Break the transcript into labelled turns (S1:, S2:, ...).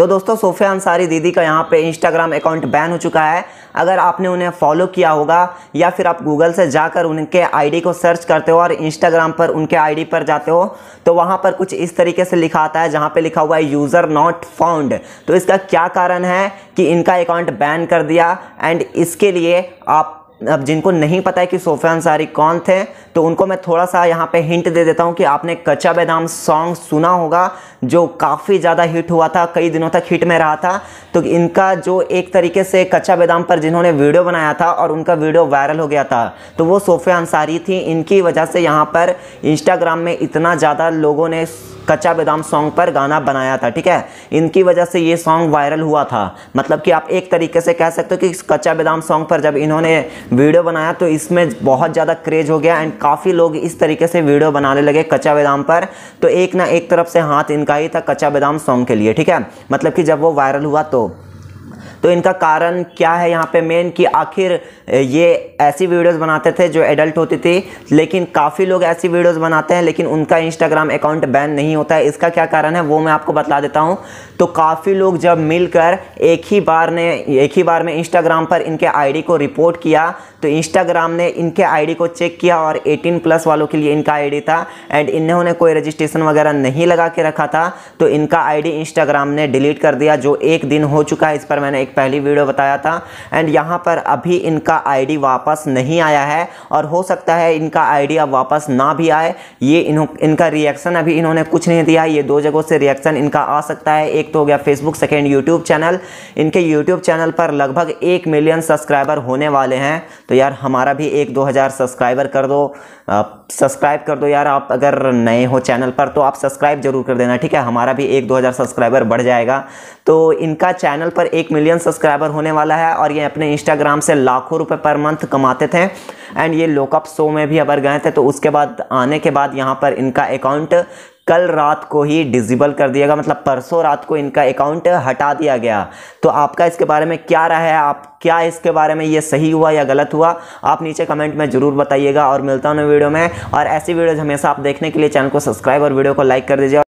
S1: तो दोस्तों सोफिया अंसारी दीदी का यहाँ पे इंस्टाग्राम अकाउंट बैन हो चुका है अगर आपने उन्हें फॉलो किया होगा या फिर आप गूगल से जाकर उनके आईडी को सर्च करते हो और इंस्टाग्राम पर उनके आईडी पर जाते हो तो वहाँ पर कुछ इस तरीके से लिखा आता है जहाँ पे लिखा हुआ है यूज़र नॉट फाउंड तो इसका क्या कारण है कि इनका अकाउंट बैन कर दिया एंड इसके लिए आप अब जिनको नहीं पता है कि सोफ़िया अंसारी कौन थे तो उनको मैं थोड़ा सा यहाँ पे हिंट दे देता हूँ कि आपने कच्चा बदाम सॉन्ग सुना होगा जो काफ़ी ज़्यादा हिट हुआ था कई दिनों तक हिट में रहा था तो इनका जो एक तरीके से कच्चा बदाम पर जिन्होंने वीडियो बनाया था और उनका वीडियो वायरल हो गया था तो वो सोफिया अंसारी थी इनकी वजह से यहाँ पर इंस्टाग्राम में इतना ज़्यादा लोगों ने कच्चा बदाम सॉन्ग पर गाना बनाया था ठीक है इनकी वजह से ये सॉन्ग वायरल हुआ था मतलब कि आप एक तरीके से कह सकते हो कि कच्चा बदाम सॉन्ग पर जब इन्होंने वीडियो बनाया तो इसमें बहुत ज़्यादा क्रेज हो गया एंड काफ़ी लोग इस तरीके से वीडियो बनाने लगे कच्चा बदाम पर तो एक ना एक तरफ से हाथ इनका ही था कच्चा बदाम सॉन्ग के लिए ठीक है मतलब कि जब वो वायरल हुआ तो तो इनका कारण क्या है यहाँ पे मेन कि आखिर ये ऐसी वीडियोस बनाते थे जो एडल्ट होती थी लेकिन काफ़ी लोग ऐसी वीडियोस बनाते हैं लेकिन उनका इंस्टाग्राम अकाउंट बैन नहीं होता है इसका क्या कारण है वो मैं आपको बता देता हूँ तो काफ़ी लोग जब मिलकर एक ही बार ने एक ही बार में इंस्टाग्राम पर इनके आईडी को रिपोर्ट किया तो इंस्टाग्राम ने इनके आईडी को चेक किया और 18 प्लस वालों के लिए इनका आईडी था एंड इन्होंने कोई रजिस्ट्रेशन वगैरह नहीं लगा के रखा था तो इनका आईडी इंस्टाग्राम ने डिलीट कर दिया जो एक दिन हो चुका है इस पर मैंने एक पहली वीडियो बताया था एंड यहाँ पर अभी इनका आई वापस नहीं आया है और हो सकता है इनका आई अब वापस ना भी आए ये इन्हों इनका रिएक्शन अभी इन्होंने कुछ नहीं दिया ये दो जगहों से रिएक्शन इनका आ सकता है एक तो हो गया फेसबुक सेकेंड यूट्यूब चैनल इनके यूट्यूब चैनल पर लगभग एक मिलियन सब्सक्राइबर होने वाले हैं तो यार हमारा भी एक दो हज़ार सब्सक्राइबर कर दो सब्सक्राइब कर दो यार आप अगर नए हो चैनल पर तो आप सब्सक्राइब जरूर कर देना ठीक है हमारा भी एक दो हज़ार सब्सक्राइबर बढ़ जाएगा तो इनका चैनल पर एक मिलियन सब्सक्राइबर होने वाला है और ये अपने इंस्टाग्राम से लाखों रुपये पर मंथ कमाते थे एंड ये लोकअप शो में भी अगर गए थे तो उसके बाद आने के बाद यहाँ पर इनका अकाउंट कल रात को ही डिजिबल कर दिया गया मतलब परसों रात को इनका अकाउंट हटा दिया गया तो आपका इसके बारे में क्या रहा है आप क्या इसके बारे में ये सही हुआ या गलत हुआ आप नीचे कमेंट में ज़रूर बताइएगा और मिलता हूँ वीडियो में और ऐसी वीडियोज़ हमेशा आप देखने के लिए चैनल को सब्सक्राइब और वीडियो को लाइक कर दीजिए